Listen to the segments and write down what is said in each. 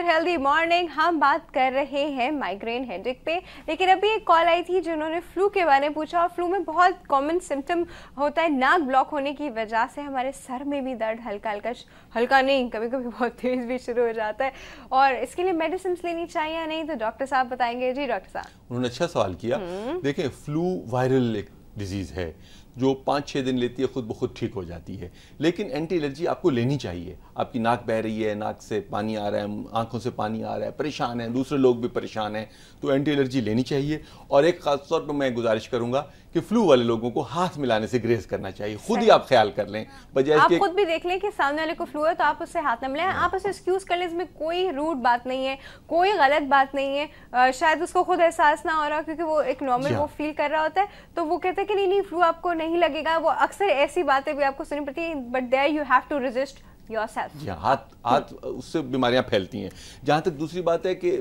To healthy morning हम बात कर रहे हैं माइग्रेन हेडेक पे लेकिन अभी एक कॉल आई थी जिन्होंने फ्लू के बारे में पूछा और फ्लू में बहुत कॉमन सिम्टम होता है नाक ब्लॉक होने की वजह से हमारे सर में भी दर्द हल्का हल्का हल्का नहीं कभी कभी बहुत तेज भी शुरू हो जाता है और इसके लिए मेडिसिन लेनी चाहिए या नहीं तो डॉक्टर साहब बताएंगे जी डॉक्टर साहब उन्होंने अच्छा सवाल किया देखें फ्लू वायरल एक डिजीज है जो पाँच छः दिन लेती है खुद ब खुद ठीक हो जाती है लेकिन एंटी एलर्जी आपको लेनी चाहिए आपकी नाक बह रही है नाक से पानी आ रहा है आंखों से पानी आ रहा है परेशान है दूसरे लोग भी परेशान हैं तो एंटी एलर्जी लेनी चाहिए और एक ख़ास तौर पर मैं गुजारिश करूँगा कि फ्लू वाले लोगों को हाथ मिलाने से ग्रेस करना चाहिए खुद ही आप ख्याल कर लें बजाय आप खुद भी देख लें कि सामने वाले को फ्लू है तो आप उससे हाथ न मिलाएं हाँ। आप उसे एक्सक्यूज कर लें इसमें कोई रूट बात नहीं है कोई गलत बात नहीं है आ, शायद उसको खुद एहसास ना हो रहा क्योंकि वो एक नॉर्मल हाँ। वो फील कर रहा होता है तो वो कहते हैं कि नहीं नहीं फ्लू आपको नहीं लगेगा वो अक्सर ऐसी बातें भी आपको सुननी पड़ती है but there you have to resist your हाथ हाथ उससे बीमारियां फैलती हैं जहां तक दूसरी बात है कि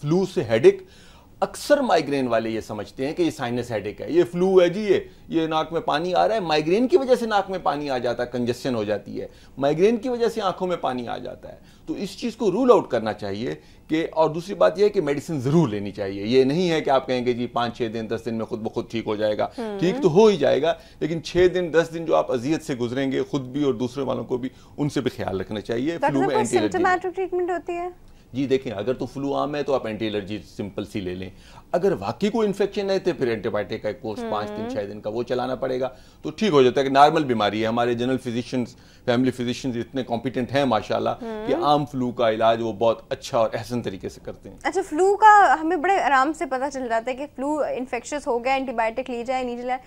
फ्लू से हेडेक अक्सर माइग्रेन वाले ये समझते हैं कि ये साइनस हेडेक है ये फ्लू है जी ये ये नाक में पानी आ रहा है माइग्रेन की वजह से नाक में पानी आ जाता है कंजेशन हो जाती है माइग्रेन की वजह से आंखों में पानी आ जाता है तो इस चीज़ को रूल आउट करना चाहिए कि और दूसरी बात यह है कि मेडिसिन ज़रूर लेनी चाहिए ये नहीं है कि आप कहेंगे जी पाँच छः दिन दस दिन में खुद ब खुद ठीक हो जाएगा हम्म। ठीक तो हो ही जाएगा लेकिन छः दिन दस दिन जो आप अजियत से गुजरेंगे खुद भी और दूसरे वालों को भी उनसे भी ख्याल रखना चाहिए फ्लू में एंटीबायोटिक ट्रीटमेंट होती है जी देखें अगर तो फ्लू आम है तो आप एंटी एलर्जी सिंपल सी ले लें अगर वाकई कोई इन्फेक्शन है तो फिर एंटीबायोटिक का कोर्स पाँच दिन हम्म। छः दिन का वो चलाना पड़ेगा तो ठीक हो जाता है कि नॉर्मल बीमारी है हमारे जनरल फिजिशियंस फैमिली फिजिशियंस इतने कॉम्पिटेंट हैं माशाल्लाह हम्म। कि आम फ्लू का इलाज वो बहुत अच्छा और अहसन तरीके से करते हैं अच्छा फ्लू का हमें बड़े आराम से पता चल जाता है कि फ्लू इन्फेक्शस हो गया एंटीबायोटिक ली जाए नहीं ली जाए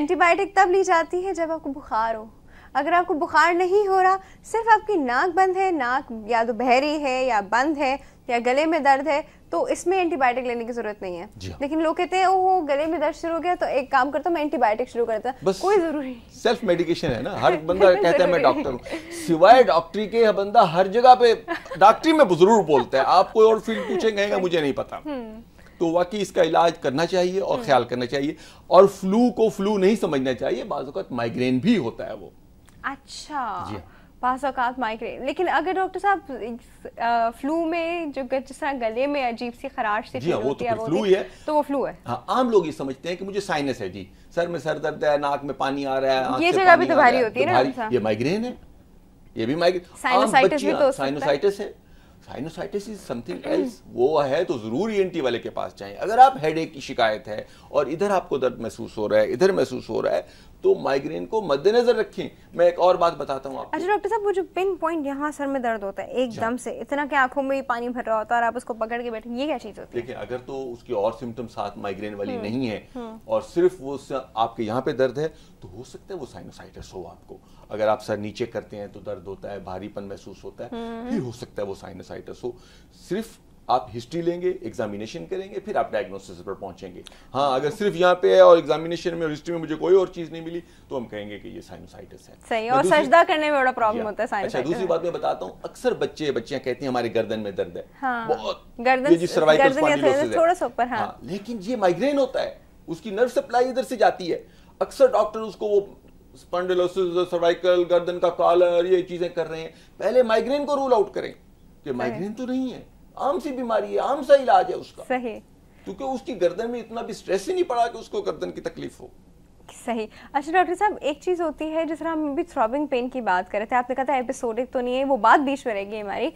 एंटीबायोटिक तब ली जाती है जब आपको बुखार हो अगर आपको बुखार नहीं हो रहा सिर्फ आपकी नाक बंद है नाक या तो बहरी है या बंद है या गले में दर्द है तो इसमें एंटीबायोटिक लेने की जरूरत नहीं है हाँ। लेकिन लोग कहते हैं ओहो गले में दर्द शुरू हो गया तो एक काम करता हूँ मैं एंटीबायोटिक शुरू करता बस कोई जरूरी सेल्फ मेडिकेशन है ना हर बंदा कहता है मैं डॉक्टर हूँ सिवाय डॉक्टरी के बंदा हर जगह पे डॉक्टरी में जरूर बोलता है आप कोई और फील्ड पूछेंगे मुझे नहीं पता हम्म। तो वाकई इसका इलाज करना चाहिए और हम्म। ख्याल करना चाहिए और फ्लू को फ्लू नहीं समझना चाहिए बाज़त माइग्रेन भी होता है वो अच्छा जी पास औकात माइग्रेन लेकिन अगर डॉक्टर साहब फ्लू में जो जिस तरह गले में अजीब सी खराश सी हाँ, वो तो है फ्लू है तो वो फ्लू है हाँ आम लोग ये समझते हैं कि मुझे साइनस है जी सर में सर दर्द है नाक में पानी आ रहा है ये जगह भी दुभारी तो होती है तो ना ये माइग्रेन है ये भी माइग्रेन साइनोसाइटिस भी हाँ, तो है साइनोसाइटिस इज समथिंग एल्स वो है तो ज़रूर ईएनटी वाले के पास जाएं अगर आप हेडेक की शिकायत है और इधर आपको दर्द महसूस हो रहा है इधर महसूस हो रहा है तो माइग्रेन को मद्देनजर रखें मैं एक और बात बताता हूँ अच्छा डॉक्टर साहब वो जो पिन पॉइंट यहाँ सर में दर्द होता है एकदम से इतना कि आंखों में ही पानी भर रहा होता है और आप उसको पकड़ के बैठे ये क्या चीज होती है देखिए अगर तो उसके और सिम्टम साथ माइग्रेन वाली हम्म, नहीं है हम्म। और सिर्फ वो आपके यहाँ पे दर्द है तो हो सकता है वो साइनोसाइटिस हो आपको अगर आप सर नीचे करते हैं तो दर्द होता है भारीपन महसूस होता है हम्म। ये हो सकता है वो साइनोसाइटिस हो सिर्फ आप हिस्ट्री लेंगे एग्जामिनेशन करेंगे फिर आप डायग्नोसिस पर पहुंचेंगे हाँ अगर सिर्फ यहाँ पे है और एग्जामिनेशन में और हिस्ट्री में मुझे कोई और चीज नहीं मिली तो हम कहेंगे कि ये साइनोसाइटिस है सही और सजदा करने में बड़ा प्रॉब्लम हाँ। होता है अच्छा दूसरी बात मैं बताता हूँ अक्सर बच्चे बच्चियां कहती हैं हमारे गर्दन में दर्द है हाँ। हाँ। लेकिन ये माइग्रेन होता है उसकी नर्व सप्लाई इधर से जाती है अक्सर डॉक्टर उसको वो स्पंडलोसिस सर्वाइकल गर्दन का कॉलर ये चीजें कर रहे हैं पहले माइग्रेन को रूल आउट करें कि माइग्रेन तो नहीं है आम सी बीमारी है आम सा इलाज है उसका सही क्योंकि उसकी गर्दन में इतना भी स्ट्रेस ही नहीं पड़ा कि उसको गर्दन की तकलीफ हो सही अच्छा डॉक्टर साहब एक चीज़ होती है जिस तरह हम भी थ्रॉबिंग पेन की बात कर रहे थे आपने कहा था एपिसोडिक तो नहीं है वो बात बीच में रहेगी हमारी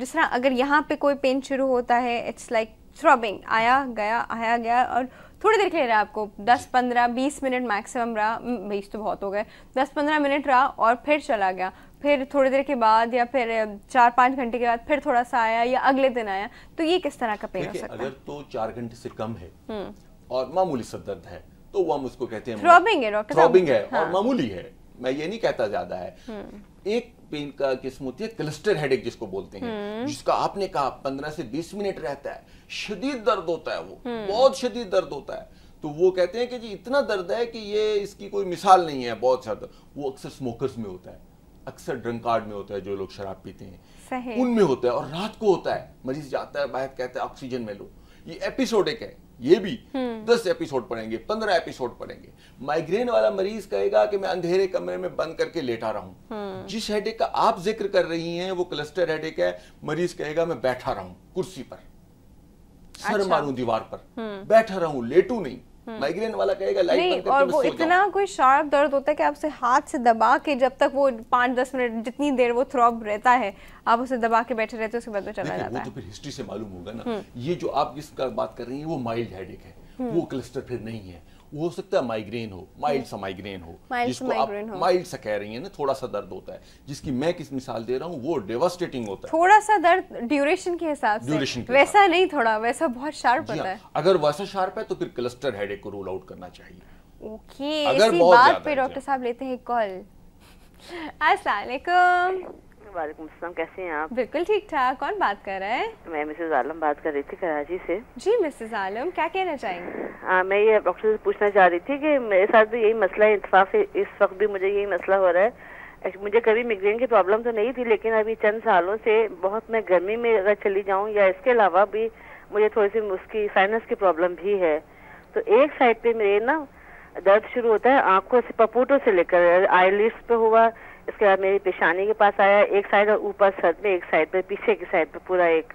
जिस तरह अगर यहाँ पे कोई पेन शुरू होता है इट्स लाइक थ्रॉबिंग आया गया आया गया और थोड़ी देर के लिए रहा आपको दस पंद्रह बीस मिनट मैक्सिमम रहा हम्म, बीस तो बहुत हो गए दस पंद्रह मिनट रहा और फिर चला गया फिर थोड़ी देर के बाद या फिर चार पाँच घंटे के बाद फिर थोड़ा सा आया या अगले दिन आया तो ये किस तरह का पेन हो सकता है अगर तो चार घंटे से कम है हम्म। और मामूली सब दर्द है तो वो हम उसको कहते हैं थ्रॉबिंग है डॉक्टर थ्रॉबिंग है और हाँ। मामूली है मैं ये नहीं कहता ज्यादा है हम्म। एक पेन का किस्म होती है क्लस्टर हेडेक जिसको बोलते हैं हम्म। जिसका आपने कहा पंद्रह से बीस मिनट रहता है शदीद दर्द होता है वो हम्म। बहुत शदीद दर्द होता है तो वो कहते हैं कि जी इतना दर्द है कि ये इसकी कोई मिसाल नहीं है बहुत सा वो अक्सर स्मोकर्स में होता है अक्सर ड्रंकार्ड में होता है जो लोग शराब पीते हैं उनमें होता है और रात को होता है मरीज जाता है बाहर कहता है ऑक्सीजन में लो ये एपिसोडिक है ये भी हम्म। दस एपिसोड पढ़ेंगे पंद्रह एपिसोड पढ़ेंगे माइग्रेन वाला मरीज कहेगा कि मैं अंधेरे कमरे में बंद करके लेटा रहा हम्म। जिस हेडेक का आप जिक्र कर रही हैं वो क्लस्टर हेडेक है मरीज कहेगा मैं बैठा रहा कुर्सी पर सर अच्छा। मारू दीवार पर हम्म। बैठा रहूं लेटू नहीं माइग्रेन हम्म। वाला कहेगा लाइट नहीं और वो इतना कोई शार्प दर्द होता है कि आप उसे हाथ से दबा के जब तक वो पाँच दस मिनट जितनी देर वो थ्रॉप रहता है आप उसे दबा के बैठे रहते हो उसके बाद में चला जाता तो है तो फिर हिस्ट्री से मालूम होगा ना हम्म। ये जो आप जिसका बात कर रही है हम्म। वो माइल्ड हेडेक है वो क्लस्टर फिर नहीं है वो हो सकता है माइग्रेन हो माइल्ड सा माइग्रेन हो जिसको आप माइल्ड सा कह रही है ना थोड़ा सा दर्द होता है जिसकी मैं किस मिसाल दे रहा हूँ वो डेवास्टेटिंग होता है थोड़ा सा दर्द ड्यूरेशन के हिसाब से ड्यूरेशन वैसा नहीं थोड़ा वैसा बहुत शार्प हाँ, होता है अगर वैसा शार्प है तो फिर क्लस्टर हेड को रोल आउट करना चाहिए ओके इसी बात पे डॉक्टर हाँ। साहब लेते हैं कॉल अस्सलाम वालेकुम वालेकुम कैसे हैं आप बिल्कुल ठीक ठाक कौन बात कर रहा है मैं मिसेज आलम बात कर रही थी कराची से जी मिसेज आलम क्या कहना चाहेंगे मैं ये डॉक्टर से पूछना चाह रही थी कि मेरे साथ भी यही मसला है इतफाक इस वक्त भी मुझे यही मसला हो रहा है मुझे कभी मिग्रेन की प्रॉब्लम तो नहीं थी लेकिन अभी चंद सालों से बहुत मैं गर्मी में अगर चली जाऊँ या इसके अलावा भी मुझे थोड़ी सी उसकी साइनस की प्रॉब्लम भी है तो एक साइड पे मेरे ना दर्द शुरू होता है आँखों से पपूटों से लेकर आईलिट्स पे हुआ इसके बाद मेरी पेशानी के पास आया एक साइड और ऊपर सर में एक साइड पे पीछे की साइड पे पूरा एक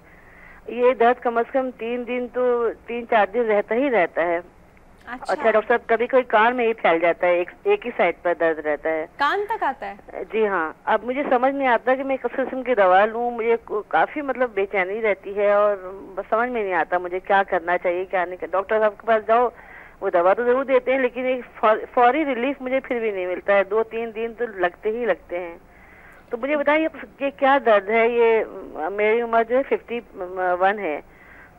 ये दर्द कम से कम तीन दिन तो तीन चार दिन रहता ही रहता है अच्छा, अच्छा डॉक्टर साहब कभी कोई कान में ही फैल जाता है एक, एक ही साइड पर दर्द रहता है कान तक आता है जी हाँ अब मुझे समझ नहीं आता कि मैं किस किस्म की दवा लूँ मुझे काफी मतलब बेचैनी रहती है और समझ में नहीं आता मुझे क्या करना चाहिए क्या नहीं डॉक्टर साहब के पास जाओ वो दवा तो जरूर देते हैं लेकिन एक फौरी रिलीफ मुझे फिर भी नहीं मिलता है दो तीन दिन तो लगते ही लगते हैं तो मुझे बताइए ये क्या दर्द है ये मेरी उम्र जो है फिफ्टी वन है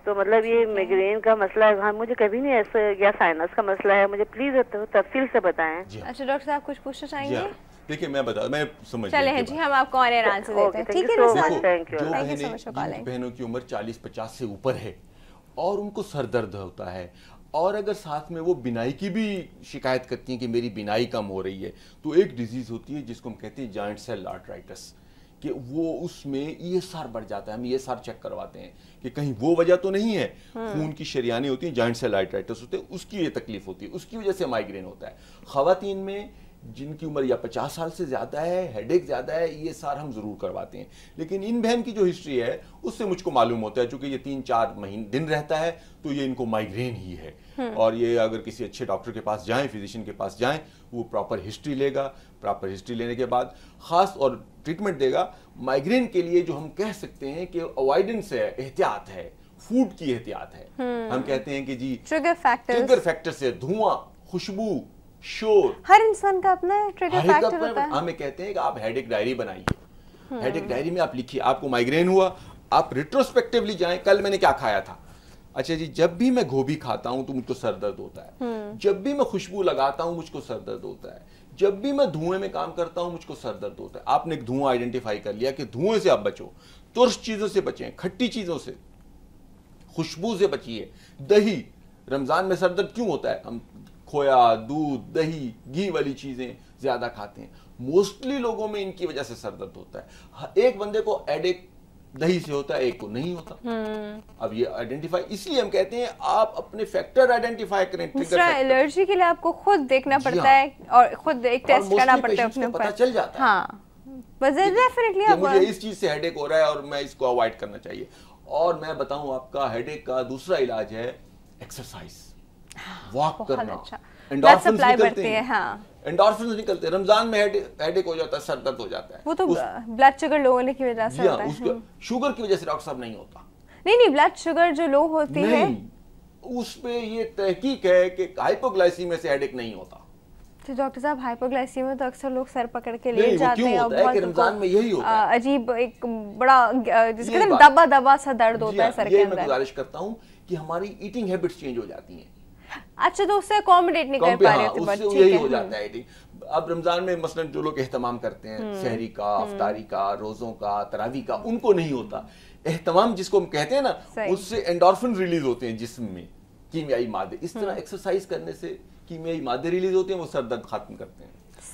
तो मतलब ये मिग्रेन का मसला है हाँ, मुझे कभी नहीं ऐसा या साइनस का मसला है मुझे प्लीज तफसील से बताएं अच्छा डॉक्टर साहब कुछ पूछना चाहेंगे हाँ। देखिए मैं बता मैं समझ चले हैं जी हम आपको और एयर आंसर देते हैं ठीक है ना thank you thank you so much बहनों की उम्र 40 50 से ऊपर है और उनको सर दर्द होता है और अगर साथ में वो बिनाई की भी शिकायत करती हैं कि मेरी बिनाई कम हो रही है तो एक डिजीज़ होती है जिसको हम कहते हैं जॉइंट सेल आर्ट्राइटस कि वो उसमें ई एस आर बढ़ जाता है हम ई एस आर चेक करवाते हैं कि कहीं वो वजह तो नहीं है हम्म। खून की शरियानी होती है जॉइंट सेल आर्ट्राइटस होते हैं उसकी ये तकलीफ होती है उसकी वजह से माइग्रेन होता है खातन में जिनकी उम्र या पचास साल से ज़्यादा है हेडेक ज़्यादा है ये सार हम ज़रूर करवाते हैं लेकिन इन बहन की जो हिस्ट्री है उससे मुझको मालूम होता है चूँकि ये तीन चार महीने दिन रहता है तो ये इनको माइग्रेन ही है हम्म। और ये अगर किसी अच्छे डॉक्टर के पास जाएं फिजिशियन के पास जाएं वो प्रॉपर हिस्ट्री लेगा प्रॉपर हिस्ट्री लेने के बाद ख़ास और ट्रीटमेंट देगा माइग्रेन के लिए जो हम कह सकते हैं कि अवॉइडेंस है एहतियात है फूड की एहतियात है हम्म। हम कहते हैं कि जी ट्रिगर फैक्टर ट्रिगर फैक्टर से धुआं खुशबू श्योर हर इंसान का अपना ट्रिगर फैक्टर होता है हमें कहते हैं कि आप हेडेक डायरी बनाइए हेडेक हम्म। डायरी में आप लिखिए आपको माइग्रेन हुआ आप रिट्रोस्पेक्टिवली जाएं कल मैंने क्या खाया था अच्छा जी जब भी मैं गोभी खाता हूं तो मुझको सर दर्द होता है हम्म। जब भी मैं खुशबू लगाता हूं मुझको सर दर्द होता है जब भी मैं धुएं में काम करता हूं मुझको सर दर्द होता है आपने एक धुआं आइडेंटिफाई कर लिया कि धुएं से आप बचो तुर्स चीजों से बचें खट्टी चीजों से खुशबू से बचिए दही रमजान में सर दर्द क्यों होता है हम खोया दूध दही घी वाली चीज़ें ज़्यादा खाते हैं मोस्टली लोगों में इनकी वजह से सर दर्द होता है हाँ, एक बंदे को एडिक दही से होता है एक को नहीं होता हम्म। अब ये आइडेंटिफाई इसलिए हम कहते हैं आप अपने फैक्टर आइडेंटिफाई करें एलर्जी के लिए आपको खुद देखना पड़ता हाँ। है और खुद एक टेस्ट करना पड़ता है अपने पता चल जाता है डेफिनेटली हाँ। मुझे इस चीज से हेडेक हो रहा है और मैं इसको अवॉइड करना चाहिए और मैं बताऊं आपका हेडेक का दूसरा इलाज है एक्सरसाइज हाँ, वॉक करना अच्छा। एंडोर्फिन हाँ। तो निकलते हैं रमजान में हेडेक हो जाता है सर दर्द हो जाता है वो तो ब्लड शुगर लो होने की वजह से हाँ, होता है शुगर हाँ। की वजह से डॉक्टर साहब नहीं होता नहीं नहीं ब्लड शुगर जो लो होती है उस पे ये तहकीक है कि हाइपोग्लाइसीमिया से हेडेक नहीं होता तो डॉक्टर साहब हाइपोग्लाइसीमिया तो अक्सर लोग सर पकड़ के ले जाते हैं और बहुत रमजान में यही होता है अजीब एक बड़ा जिसके दबा दबा सा दर्द होता है सर के अंदर मैं गुजारिश करता कि हमारी ईटिंग हैबिट्स चेंज हो जाती हैं अच्छा तो उससे अकोमोडेट नहीं कर पा रहे हाँ, थे बट ठीक है हो जाता है एडिटिंग अब रमजान में मसलन जो लोग एहतमाम करते हैं हम्म। सहरी का हम्म। अफ्तारी का रोजों का तरावी का उनको नहीं होता एहतमाम जिसको हम कहते हैं ना उससे एंडोर्फिन रिलीज होते हैं जिस्म में कीमियाई मादे इस तरह एक्सरसाइज हम्म। करने से कीमियाई मादे रिलीज होते हैं वो सर दर्द खत्म करते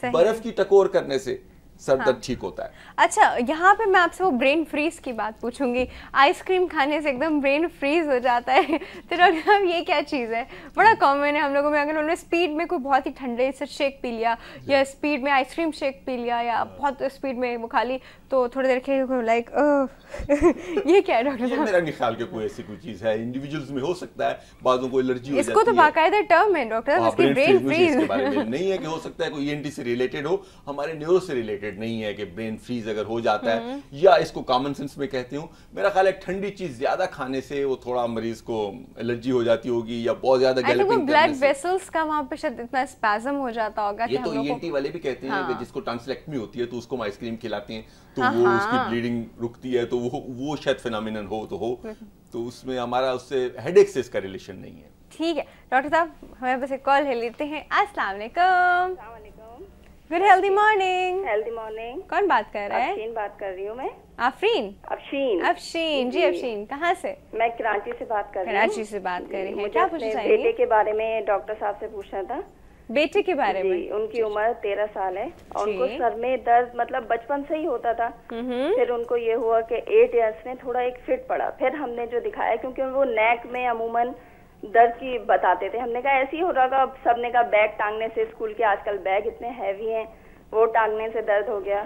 हैं बर्फ की टकोर करने से सर हाँ। दर्द ठीक होता है अच्छा यहाँ पे मैं आपसे वो ब्रेन फ्रीज की बात पूछूंगी आइसक्रीम खाने से एकदम ब्रेन फ्रीज हो जाता है तो डॉक्टर साहब ये क्या चीज़ है बड़ा कॉमन है हम लोगों में अगर उन्होंने स्पीड में कोई बहुत ही ठंडे से शेक पी लिया या स्पीड में आइसक्रीम शेक पी लिया या बहुत स्पीड में वो खा ली तो थोड़ी देर के लाइक ये क्या है डॉक्टर साहब मेरा नहीं ख्याल कोई ऐसी कोई चीज़ है इंडिविजुअल्स में हो सकता है बाजों को एलर्जी इसको तो बाकायदा टर्म है डॉक्टर ब्रेन फ्रीज नहीं है कि हो सकता है कोई ई से रिलेटेड हो हमारे न्यूरो से रिलेटेड रिलेटेड नहीं है कि ब्रेन फ्रीज अगर हो जाता है हम्म। या इसको कॉमन सेंस में कहती हूँ मेरा ख्याल है ठंडी चीज ज्यादा खाने से वो थोड़ा मरीज को एलर्जी हो जाती होगी या बहुत ज्यादा ब्लड वेसल्स का वहाँ पे शायद इतना स्पैजम हो जाता होगा ये तो ई e वाले भी कहते हैं कि हाँ। जिसको टंसलेक्टमी होती है तो उसको हम आइसक्रीम खिलाते हैं तो वो हाँ, उसकी ब्लीडिंग हाँ। रुकती है तो वो वो शायद फिनमिन हो तो हो हम्म। तो उसमें हमारा उससे हेड से इसका रिलेशन नहीं है ठीक है डॉक्टर साहब हमें बस एक कॉल ले लेते हैं अस्सलाम वालेकुम good healthy morning healthy morning कौन बात कर रहा है अफशीन बात कर रही हूँ मैं आफरीन अफशीन अफशीन जी अफशीन कहाँ से मैं कराची से बात कर रही हूँ कराची से बात कर रही हूँ क्या पूछना है बेटे के बारे में डॉक्टर साहब से पूछना था बेटे के बारे में उनकी उम्र तेरह साल है और उनको सर में दर्द मतलब बचपन से ही होता था हम्म, हम्म। फिर उनको ये हुआ कि एट ईयर्स में थोड़ा एक फिट पड़ा फिर हमने जो दिखाया क्योंकि वो नेक में अमूमन दर्द की बताते थे हमने कहा ऐसे ही हो रहा था सबने कहा बैग टांगने से स्कूल के आजकल बैग इतने हैवी हैं वो टांगने से दर्द हो गया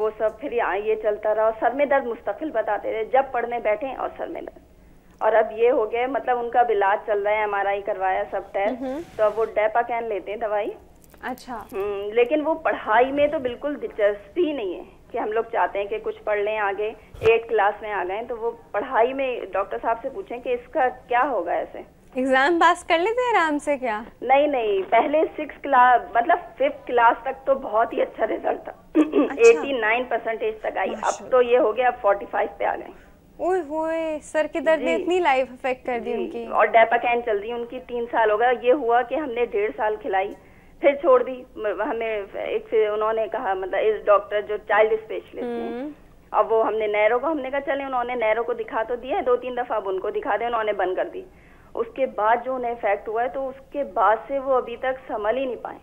वो सब फिर ये चलता रहा और सर में दर्द मुस्तकिल बताते थे जब पढ़ने बैठे और सर में दर्द और अब ये हो गया मतलब उनका इलाज चल रहा है हमारा ही करवाया सब टेस्ट तो अब वो डेपा कैन लेते हैं दवाई अच्छा हम्म, लेकिन वो पढ़ाई में तो बिल्कुल दिलचस्पी नहीं है कि हम लोग चाहते हैं कि कुछ पढ़ लें आगे एट क्लास में आ गए तो वो पढ़ाई में डॉक्टर साहब से पूछें कि इसका क्या होगा ऐसे एग्जाम पास कर लेते हैं आराम से क्या नहीं नहीं पहले सिक्स क्लास मतलब फिफ्थ क्लास तक तो बहुत ही अच्छा रिजल्ट था एटी नाइन परसेंटेज तक आई अब तो ये हो गया अब फोर्टी फाइव पे आ गए ओए सर के दर्द ने इतनी लाइफ अफेक्ट कर दी उनकी और डेपा डेपाकैन चल रही उनकी तीन साल हो गया ये हुआ कि हमने डेढ़ साल खिलाई फिर छोड़ दी हमें एक से उन्होंने कहा मतलब इस डॉक्टर जो चाइल्ड हम्म। स्पेशलिस्ट अब वो हमने नैरो को हमने कहा चले उन्होंने नैरो को दिखा तो दिया दो तीन दफा अब उनको दिखा दे उन्होंने बंद कर दी उसके बाद जो उन्हें इफेक्ट हुआ है तो उसके बाद से वो अभी तक संभल ही नहीं पाए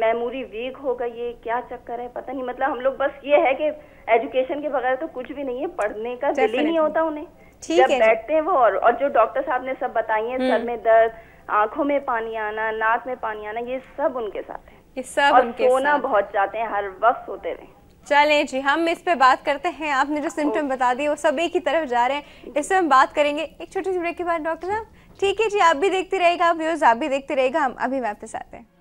मेमोरी वीक हो गई है क्या चक्कर है पता नहीं मतलब हम लोग बस ये है कि एजुकेशन के बगैर तो कुछ भी नहीं है पढ़ने का दिल ही नहीं होता उन्हें जब बैठते हैं वो और, और जो डॉक्टर साहब ने सब बताई है सर हम्म। में दर्द आंखों में पानी आना नाक में पानी आना ये सब उनके साथ है ये सब और उनके सोना बहुत चाहते हैं हर वक्त सोते रहे चलें जी हम इस पे बात करते हैं आपने जो सिम्टम बता दिए वो सब एक ही तरफ जा रहे हैं इस पर हम बात करेंगे एक छोटी सी ब्रेक के बाद डॉक्टर साहब ठीक है जी आप भी देखते रहेगा व्यूज आप भी देखते रहेगा हम अभी वापस आते हैं